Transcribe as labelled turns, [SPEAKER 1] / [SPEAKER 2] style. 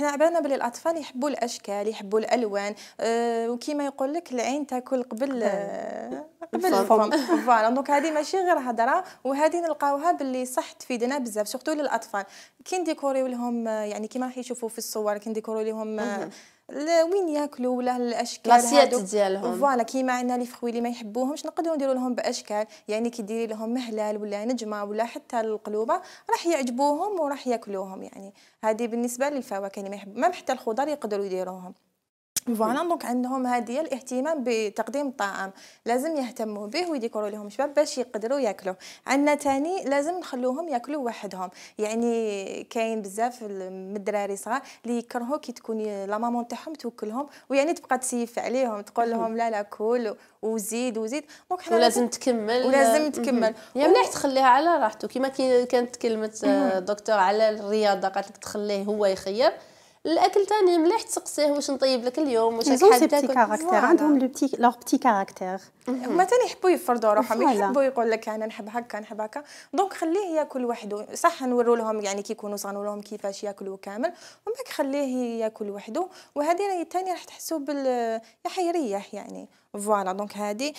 [SPEAKER 1] حنا عبرنا بلي الاطفال يحبوا الاشكال يحبوا الالوان أه وكيما يقول لك العين تاكل قبل نعم. آه، قبل الفم فوالا دونك هذه ماشي غير هضره وهذه نلقاوها باللي صح تفيدنا بزاف سورتو للاطفال كي نديكوريو لهم يعني كيما راح يشوفوا في الصور كي نديكوريو لهم آه، وين ياكلوا ولا الاشكال لاسيات ديالهم فوالا كيما عندنا لي فخوي اللي ما يحبوهمش نقدروا نديروا لهم باشكال يعني كي ديري لهم مهلال ولا نجمه ولا حتى القلوبه راح يعجبوهم وراح ياكلوهم يعني هذه بالنسبه للفواكه اللي ما يحب ما حتى الخضر يقدروا يديروهم فوالا دونك عندهم هذه الاهتمام بتقديم الطعام لازم يهتموا به ويديكوروا لهم شباب باش يقدروا ياكلوه عندنا تاني لازم نخلوهم ياكلوا وحدهم يعني كاين بزاف من الدراري صغار اللي يكرهوا كي تكون لا مامون تاعهم توكلهم ويعني تبقى تسيف عليهم تقول لهم لا لا كل وزيد وزيد دونك حنا ولازم تكمل ولازم تكمل يا مليح تخليها على راحته كما كانت كلمه آه، دكتور على الرياضه قالت لك تخليه هو يخير الاكل تاني مليح تسقسيه واش نطيب لك اليوم واش حاب تاكل عندهم لو بتي لور بتي كاركتير هما تاني يحبوا يفرضوا روحهم يحبوا يقول لك انا نحب هكا نحب هكا دونك خليه ياكل وحده صح نوروا لهم يعني كي يكونوا صغار لهم كيفاش ياكلوا كامل ومن بعد خليه ياكل وحده وهذه تاني راح تحسوا بال يا يعني فوالا دونك هذه